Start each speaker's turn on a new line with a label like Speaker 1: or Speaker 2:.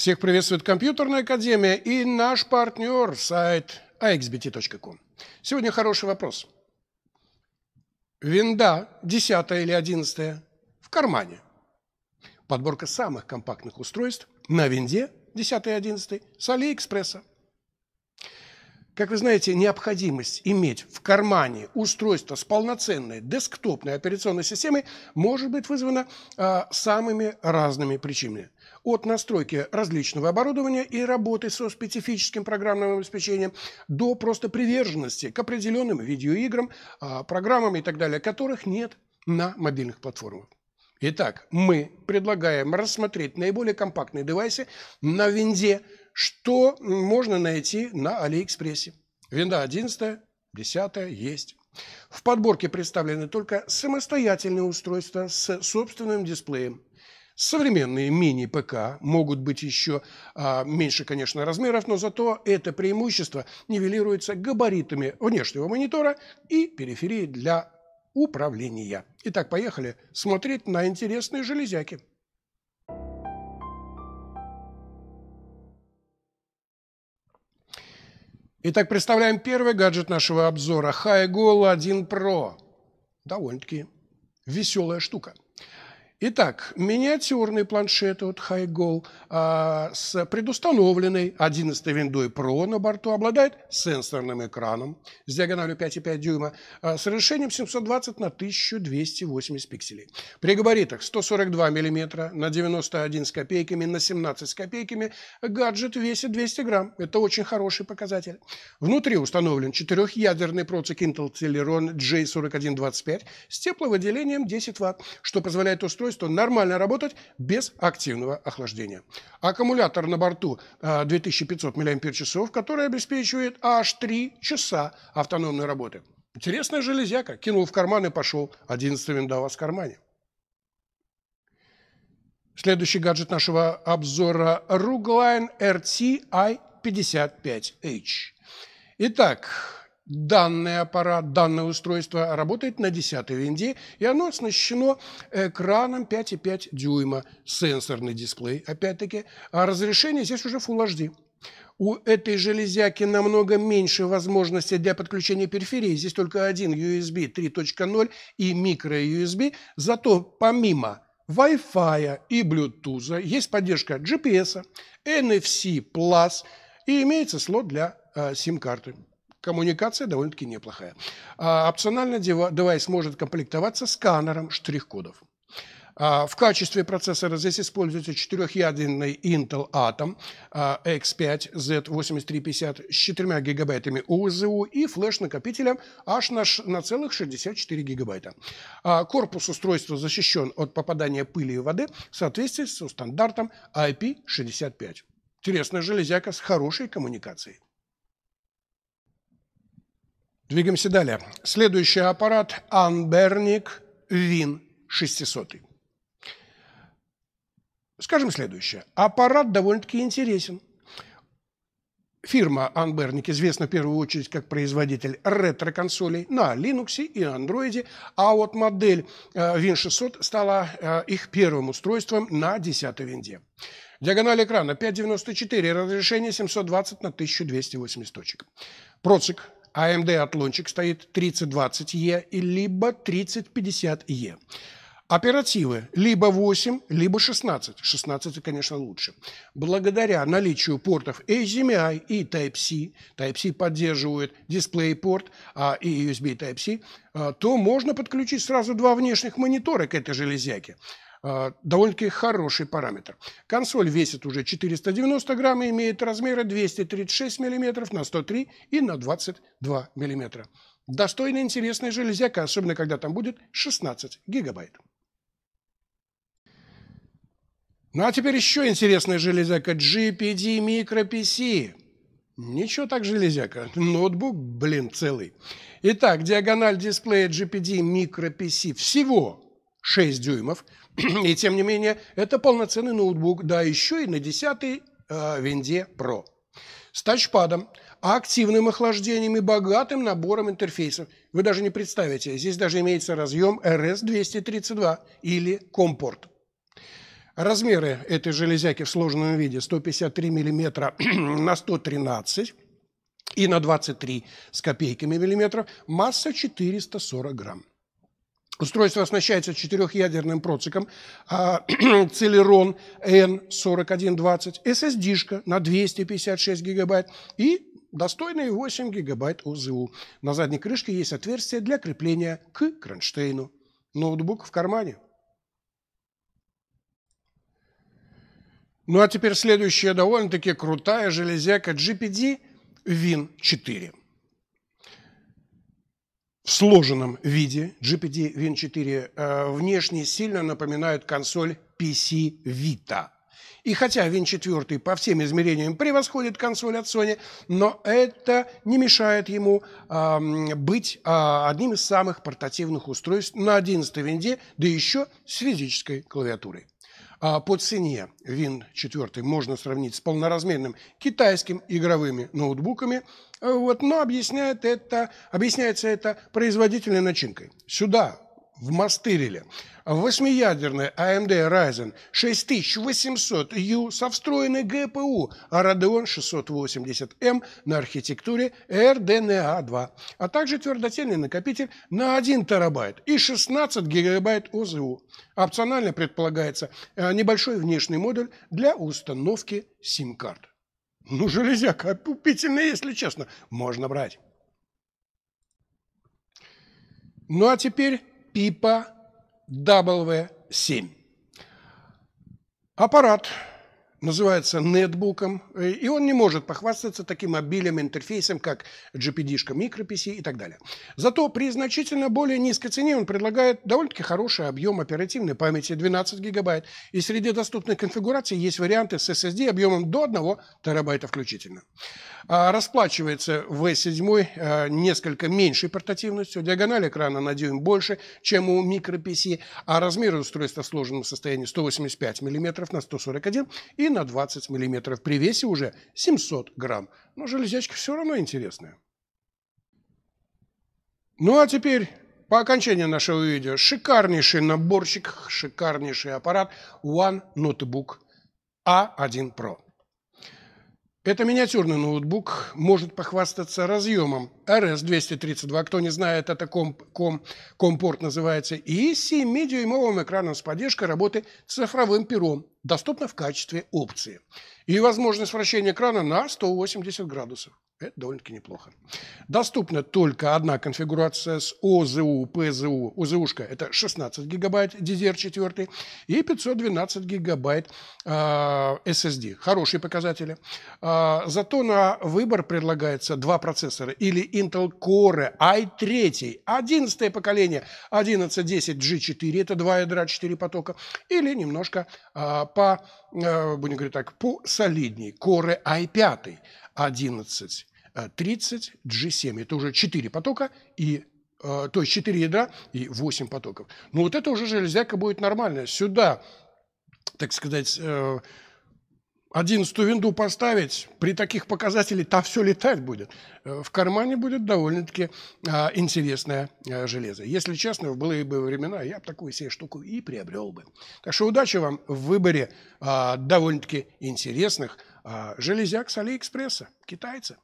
Speaker 1: Всех приветствует Компьютерная Академия и наш партнер сайт axbt.com. Сегодня хороший вопрос. Винда 10 или 11 в кармане. Подборка самых компактных устройств на винде 10 и 11 с Алиэкспресса. Как вы знаете, необходимость иметь в кармане устройство с полноценной десктопной операционной системой может быть вызвана э, самыми разными причинами. От настройки различного оборудования и работы со специфическим программным обеспечением до просто приверженности к определенным видеоиграм, э, программам и так далее, которых нет на мобильных платформах. Итак, мы предлагаем рассмотреть наиболее компактные девайсы на винде – что можно найти на Алиэкспрессе. Винда 11, 10 есть. В подборке представлены только самостоятельные устройства с собственным дисплеем. Современные мини-ПК могут быть еще а, меньше, конечно, размеров, но зато это преимущество нивелируется габаритами внешнего монитора и периферии для управления. Итак, поехали смотреть на интересные железяки. Итак, представляем первый гаджет нашего обзора – HiGoal 1 Pro. Довольно-таки веселая штука. Итак, миниатюрный планшет от HiGoal а, с предустановленной 11 виндой Pro на борту обладает сенсорным экраном с диагональю 5,5 дюйма а, с разрешением 720 на 1280 пикселей. При габаритах 142 мм на 91 с копейками на 17 с копейками гаджет весит 200 грамм. Это очень хороший показатель. Внутри установлен четырехъядерный процессор Intel Celeron J4125 с тепловыделением 10 Вт, что позволяет устройству устройство нормально работать без активного охлаждения. Аккумулятор на борту 2500 э, мАч, который обеспечивает аж 3 часа автономной работы. Интересная железяка. Кинул в карман и пошел. 11 винда у вас в кармане. Следующий гаджет нашего обзора – Rugline RTI55H. Итак, данный аппарат, данное устройство работает на 10 винде, и оно оснащено экраном 5,5 дюйма, сенсорный дисплей, опять-таки, а разрешение здесь уже Full HD. У этой железяки намного меньше возможностей для подключения периферии. Здесь только один USB 3.0 и микро-USB. Зато помимо Wi-Fi и Bluetooth есть поддержка GPS, NFC+, и имеется слот для а, сим-карты коммуникация довольно-таки неплохая. А, опционально девайс может комплектоваться сканером штрих-кодов. А, в качестве процессора здесь используется четырехъядерный Intel Atom а, X5 Z8350 с 4 гигабайтами ОЗУ и флеш-накопителем аж на, на целых 64 гигабайта. А, корпус устройства защищен от попадания пыли и воды в соответствии со стандартом IP65. Интересная железяка с хорошей коммуникацией. Двигаемся далее. Следующий аппарат – Анберник Вин 600. Скажем следующее. Аппарат довольно-таки интересен. Фирма Анберник известна в первую очередь как производитель ретро-консолей на Linux и Android, а вот модель Win э, 600 стала э, их первым устройством на 10-й винде. Диагональ экрана 5.94, разрешение 720 на 1280 точек. Процик AMD а отлончик стоит 3020E, либо 3050E. Оперативы либо 8, либо 16. 16, конечно, лучше. Благодаря наличию портов HDMI и Type-C, Type-C поддерживает DisplayPort а, и USB Type-C, а, то можно подключить сразу два внешних монитора к этой железяке. А, довольно-таки хороший параметр. Консоль весит уже 490 грамм и имеет размеры 236 мм на 103 и на 22 мм. Достойная интересная железяка, особенно когда там будет 16 гигабайт. Ну а теперь еще интересная железяка GPD Micro PC. Ничего так железяка. Ноутбук, блин, целый. Итак, диагональ дисплея GPD Micro PC всего 6 дюймов, и тем не менее это полноценный ноутбук, да еще и на 10 э, винде Pro. С тачпадом, активным охлаждением и богатым набором интерфейсов. Вы даже не представите, здесь даже имеется разъем RS-232 или компорт. Размеры этой железяки в сложенном виде 153 мм на 113 и на 23 с копейками миллиметров, масса 440 грамм. Устройство оснащается четырехъядерным проциком а, Celeron N4120, SSD-шка на 256 гигабайт и достойные 8 гигабайт ОЗУ. На задней крышке есть отверстие для крепления к кронштейну. Ноутбук в кармане. Ну а теперь следующая довольно-таки крутая железяка GPD Win 4 сложенном виде GPD Win4 э, внешне сильно напоминают консоль PC Vita. И хотя Win 4 по всем измерениям превосходит консоль от Sony, но это не мешает ему э, быть э, одним из самых портативных устройств на 11-й винде, да еще с физической клавиатурой. А, по цене він четвертий можно сравнить с повноразмірним китайським игровыми ноутбуками. Вот, но объясняет это, объясняется это производительной начинкой. Сюда в вмастырили. Восьмиядерный AMD Ryzen 6800U со встроенной ГПУ Radeon 680M на архитектуре RDNA2, а, а также твердотельный накопитель на 1 терабайт и 16 гигабайт ОЗУ. Опционально предполагается э, небольшой внешний модуль для установки сим-карт. Ну, железяка опупительная, если честно. Можно брать. Ну а теперь Пипа W7. Аппарат называется нетбуком, э, и он не может похвастаться таким обилием интерфейсом, как GPD-шка microPC и так далее. Зато при значительно более низкой цене он предлагает довольно-таки хороший объем оперативной памяти, 12 гигабайт, и среди доступных конфигураций есть варианты с SSD объемом до 1 терабайта включительно. А расплачивается V7 э, несколько меньшей портативностью, диагональ экрана на дюйм больше, чем у microPC, а размеры устройства в сложенном состоянии 185 мм на 141 и на 20 мм при весе уже 700 грамм. Но железячка все равно интересная. Ну а теперь по окончании нашего видео шикарнейший наборчик, шикарнейший аппарат One Notebook A1 Pro. Это миниатюрный ноутбук, может похвастаться разъемом RS-232, кто не знает, это комп, ком, компорт называется, и 7-дюймовым экраном с поддержкой работы цифровым пером, доступно в качестве опции, и возможность вращения экрана на 180 градусов. Это довольно-таки неплохо. Доступна только одна конфигурация с ОЗУ, ПЗУ. ОЗУшка – это 16 гигабайт DDR4 и 512 гигабайт а, э, SSD. Хорошие показатели. Э, зато на выбор предлагается два процессора или Intel Core i3, 11 поколение, 1110G4, это два ядра, 4 потока, или немножко э, по, э, будем говорить так, по солидней Core i5, 11 30 э, G7. Это уже 4 потока и э, то есть 4 ядра и 8 потоков. Но ну, вот это уже железяка будет нормальная. Сюда, так сказать, э, 11 винду поставить, при таких показателях там все летать будет. Э, в кармане будет довольно-таки а, интересное а, железо. Если честно, в былые бы времена я бы такую себе штуку и приобрел бы. Так что удачи вам в выборе а, довольно-таки интересных железяк с Алиэкспресса, китайцы.